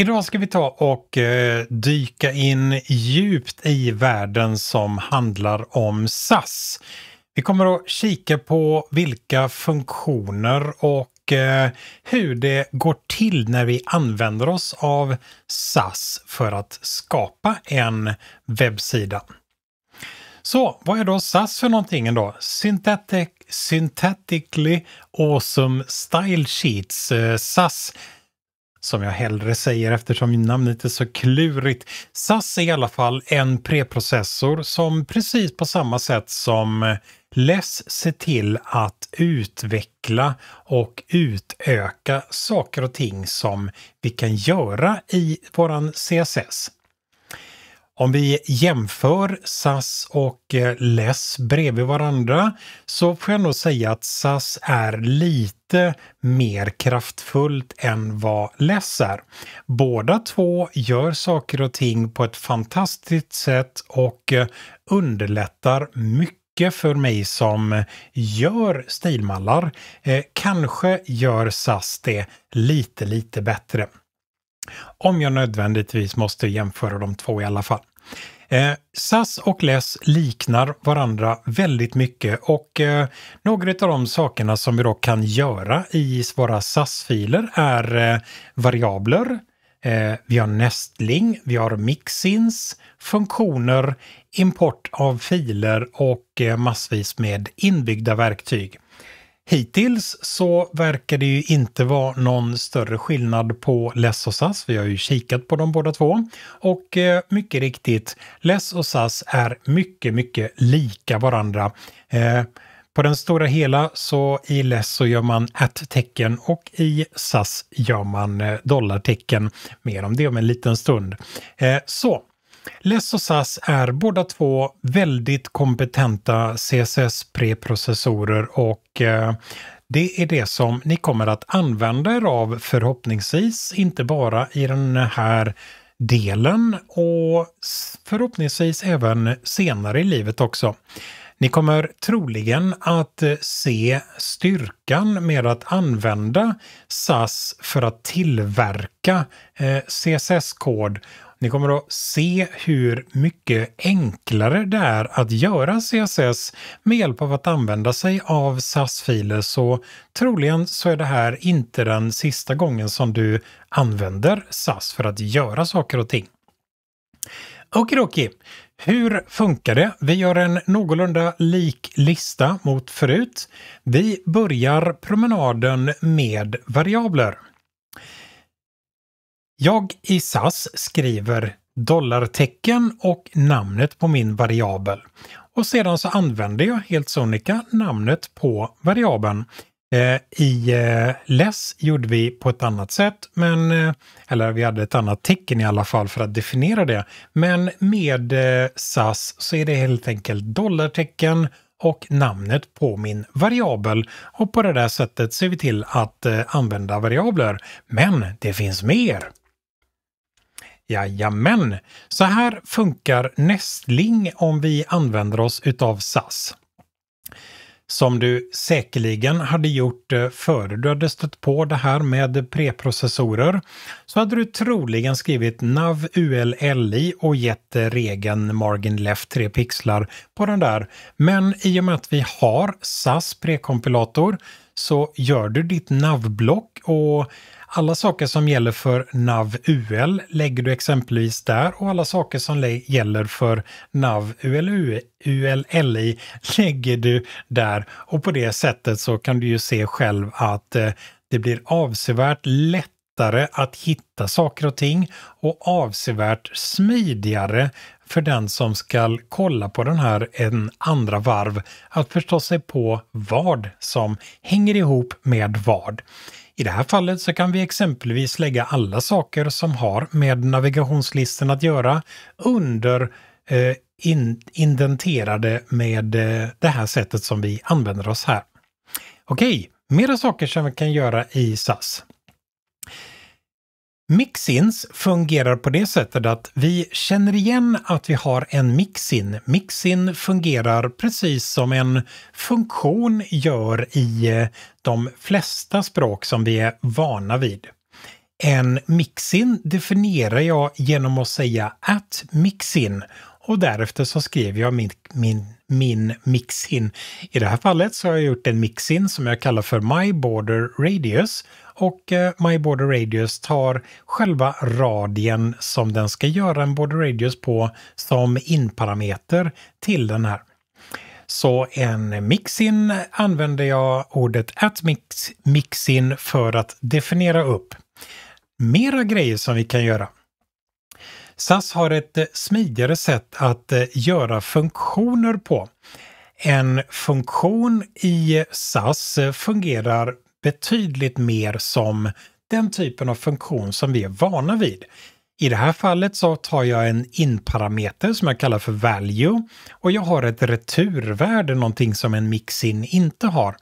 Idag ska vi ta och eh, dyka in djupt i världen som handlar om SAS. Vi kommer att kika på vilka funktioner och eh, hur det går till när vi använder oss av SAS för att skapa en webbsida. Så vad är då SAS för någonting då? Synthetic, synthetically Awesome Style Sheets, eh, SAS som jag hellre säger eftersom namnet är så klurigt. SAS är i alla fall en preprocessor som precis på samma sätt som eh, LESS ser till att utveckla och utöka saker och ting som vi kan göra i våran CSS. Om vi jämför SAS och eh, LESS bredvid varandra så får jag nog säga att SAS är lite mer kraftfullt än vad LESS är. Båda två gör saker och ting på ett fantastiskt sätt och eh, underlättar mycket för mig som eh, gör stilmallar. Eh, kanske gör SAS det lite, lite bättre. Om jag nödvändigtvis måste jämföra de två i alla fall. Eh, SAS och LESS liknar varandra väldigt mycket och eh, några av de sakerna som vi då kan göra i våra SAS-filer är eh, variabler, eh, vi har nestling, vi har mixins, funktioner, import av filer och eh, massvis med inbyggda verktyg. Hittills så verkar det ju inte vara någon större skillnad på Less och SAS. Vi har ju kikat på dem båda två. Och eh, mycket riktigt, Less och SAS är mycket, mycket lika varandra. Eh, på den stora hela så i LESS så gör man att tecken och i SAS gör man eh, dollartecken. Mer om det om en liten stund. så Less och SAS är båda två väldigt kompetenta CSS-preprocessorer och eh, det är det som ni kommer att använda er av förhoppningsvis, inte bara i den här delen och förhoppningsvis även senare i livet också. Ni kommer troligen att eh, se styrkan med att använda SAS för att tillverka eh, CSS-kod ni kommer att se hur mycket enklare det är att göra CSS med hjälp av att använda sig av SAS-filer så troligen så är det här inte den sista gången som du använder SAS för att göra saker och ting. Okidoki, hur funkar det? Vi gör en någorlunda lik lista mot förut. Vi börjar promenaden med variabler. Jag i SAS skriver dollartecken och namnet på min variabel. Och sedan så använder jag helt sonika namnet på variabeln. Eh, I eh, less gjorde vi på ett annat sätt, men, eh, eller vi hade ett annat tecken i alla fall för att definiera det. Men med SAS så är det helt enkelt dollartecken och namnet på min variabel och på det där sättet ser vi till att använda variabler. Men det finns mer! Jajamän! Så här funkar Nestling om vi använder oss utav SAS som du säkerligen hade gjort eh, före du hade stött på det här med preprocessorer, så hade du troligen skrivit NAV ULLI och gett eh, regeln margin left 3 pixlar på den där. Men i och med att vi har SAS prekompilator så gör du ditt NAV-block och alla saker som gäller för NAV-UL lägger du exempelvis där och alla saker som gäller för NAV-ULLI lägger du där. Och på det sättet så kan du ju se själv att eh, det blir avsevärt lättare att hitta saker och ting och avsevärt smidigare för den som ska kolla på den här en andra varv att förstå sig på vad som hänger ihop med vad. I det här fallet så kan vi exempelvis lägga alla saker som har med navigationslisten att göra under eh, in, indenterade med eh, det här sättet som vi använder oss här. Okej, mera saker som vi kan göra i SAS. Mixins fungerar på det sättet att vi känner igen att vi har en mixin. Mixin fungerar precis som en funktion gör i eh, de flesta språk som vi är vana vid. En mixin definierar jag genom att säga att mixin och därefter så skrev jag min, min, min mixin. I det här fallet så har jag gjort en mixin som jag kallar för My Border Radius. Och eh, My Border Radius tar själva radien som den ska göra en Border Radius på som inparameter till den här. Så en mixin använder jag ordet at mix, mixin för att definiera upp. Mera grejer som vi kan göra. SAS har ett eh, smidigare sätt att eh, göra funktioner på. En funktion i SAS eh, fungerar betydligt mer som den typen av funktion som vi är vana vid. I det här fallet så tar jag en in-parameter som jag kallar för value och jag har ett returvärde, någonting som en mixin inte har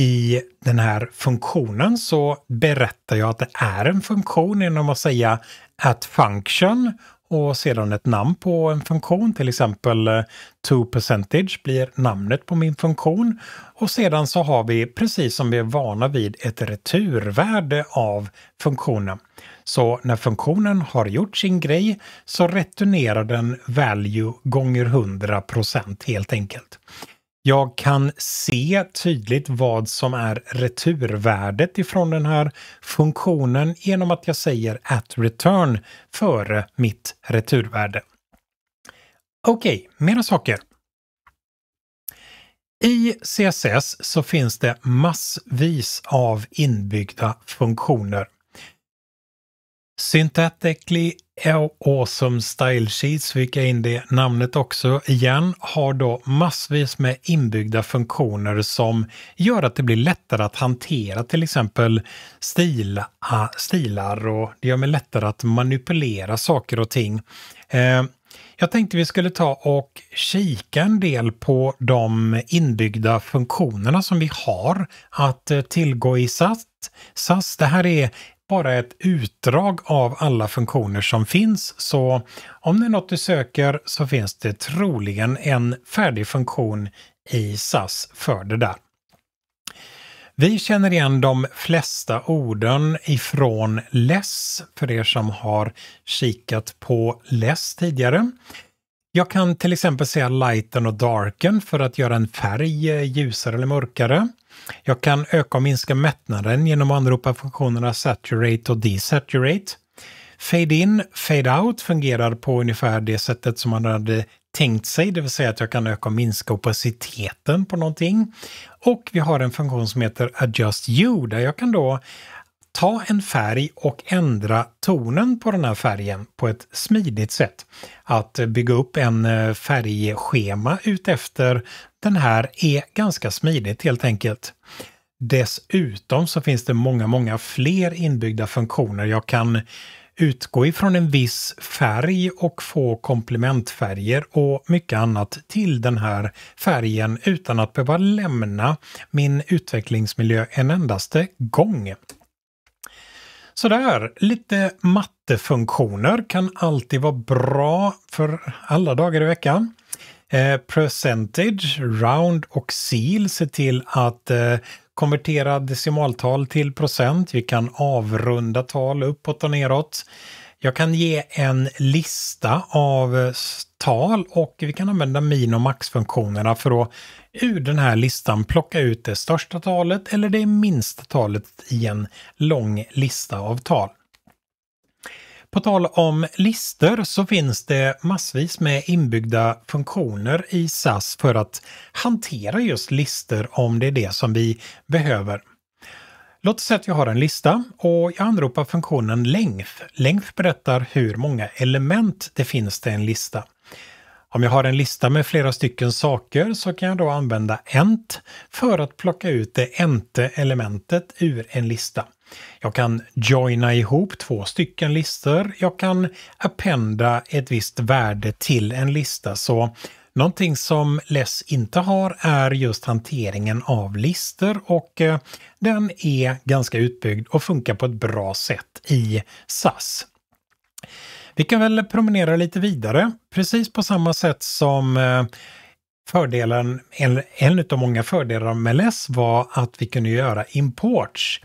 i den här funktionen så berättar jag att det är en funktion genom att säga at function och sedan ett namn på en funktion, till exempel eh, to percentage blir namnet på min funktion. Och sedan så har vi, precis som vi är vana vid, ett returvärde av funktionen. Så när funktionen har gjort sin grej så returnerar den value gånger 100 procent helt enkelt. Jag kan se tydligt vad som är returvärdet ifrån den här funktionen genom att jag säger at return före mitt returvärde. Okej, okay, mera saker. I CSS så finns det massvis av inbyggda funktioner. Synthetically Awesome Style Sheets, fick jag in det namnet också igen, har då massvis med inbyggda funktioner som gör att det blir lättare att hantera till exempel stil, ah, stilar och det gör mig lättare att manipulera saker och ting. Eh, jag tänkte vi skulle ta och kika en del på de inbyggda funktionerna som vi har att eh, tillgå i SAS. SAS, det här är bara ett utdrag av alla funktioner som finns. Så om det är något du söker så finns det troligen en färdig funktion i SAS för det där. Vi känner igen de flesta orden ifrån LESS, för er som har kikat på LESS tidigare. Jag kan till exempel säga lighten och darken för att göra en färg ljusare eller mörkare. Jag kan öka och minska mättnaden genom att anropa funktionerna saturate och desaturate. Fade in, fade out fungerar på ungefär det sättet som man hade tänkt sig, det vill säga att jag kan öka och minska opaciteten på någonting. Och vi har en funktion som heter adjust you där jag kan då ta en färg och ändra tonen på den här färgen på ett smidigt sätt. Att bygga upp en eh, färgschema utefter den här är ganska smidigt helt enkelt. Dessutom så finns det många, många fler inbyggda funktioner. Jag kan utgå ifrån en viss färg och få komplementfärger och mycket annat till den här färgen utan att behöva lämna min utvecklingsmiljö en endaste gång. Sådär, lite mattefunktioner kan alltid vara bra för alla dagar i veckan. Eh, percentage, round och seal ser till att eh, konvertera decimaltal till procent. Vi kan avrunda tal uppåt och neråt. Jag kan ge en lista av eh, tal och vi kan använda min och maxfunktionerna för att ur den här listan plocka ut det största talet eller det minsta talet i en lång lista av tal. På tal om listor så finns det massvis med inbyggda funktioner i SAS för att hantera just listor om det är det som vi behöver. Låt oss säga att jag har en lista och jag anropar funktionen length. Length berättar hur många element det finns till en lista. Om jag har en lista med flera stycken saker så kan jag då använda ent för att plocka ut det ente elementet ur en lista. Jag kan joina ihop två stycken listor. Jag kan appenda ett visst värde till en lista så Någonting som Less inte har är just hanteringen av listor och eh, den är ganska utbyggd och funkar på ett bra sätt i SAS. Vi kan väl promenera lite vidare, precis på samma sätt som eh, fördelen, en, en av många fördelar med LESS var att vi kunde göra imports.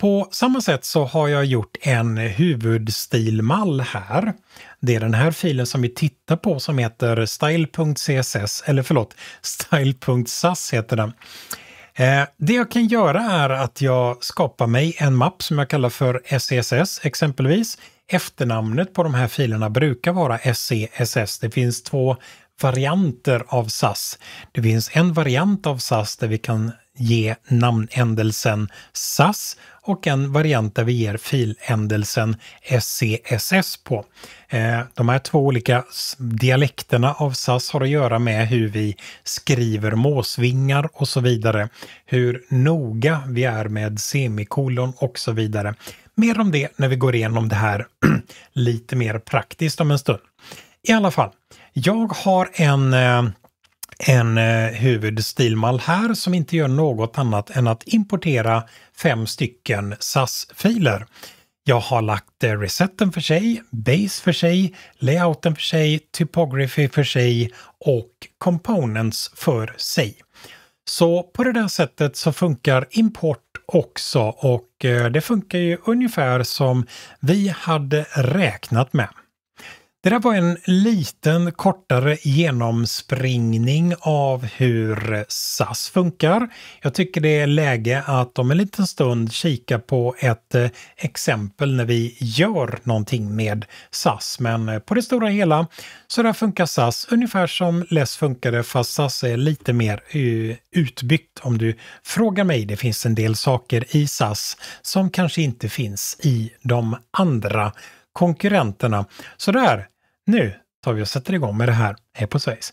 På samma sätt så har jag gjort en huvudstilmall här. Det är den här filen som vi tittar på som heter style.css, eller förlåt, style.sass heter den. Eh, det jag kan göra är att jag skapar mig en mapp som jag kallar för SCSS e exempelvis. Efternamnet på de här filerna brukar vara SCSS. E det finns två varianter av SAS. Det finns en variant av SAS där vi kan ge namnändelsen SAS och en variant där vi ger filändelsen SCSS e på. Eh, de här två olika dialekterna av SAS har att göra med hur vi skriver måsvingar och så vidare, hur noga vi är med semikolon och så vidare. Mer om det när vi går igenom det här lite mer praktiskt om en stund. I alla fall, jag har en eh, en eh, huvudstilmall här som inte gör något annat än att importera fem stycken SAS-filer. Jag har lagt eh, resetten för sig, base för sig, layouten för sig, typography för sig och components för sig. Så på det där sättet så funkar import också och eh, det funkar ju ungefär som vi hade räknat med. Det där var en liten kortare genomspringning av hur SAS funkar. Jag tycker det är läge att om en liten stund kika på ett eh, exempel när vi gör någonting med SAS. Men eh, på det stora hela så där funkar SAS ungefär som LESS funkade fast SAS är lite mer eh, utbyggt om du frågar mig. Det finns en del saker i SAS som kanske inte finns i de andra konkurrenterna. Så där nu tar vi och sätter igång med det här. Hej på svejs!